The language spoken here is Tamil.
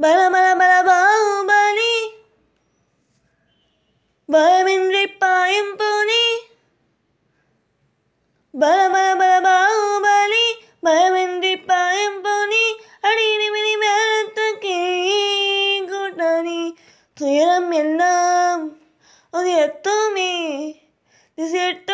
பல பல பல பாகுபலி பயமின்றி பாயும் புனி பல பல பல பாகுபலி பயமின்றி பாயும் புனி அடியினி மினி மேலத்துக்கு கூட்டணி துயரம் எல்லாம் அது எத்துமே திசையட்ட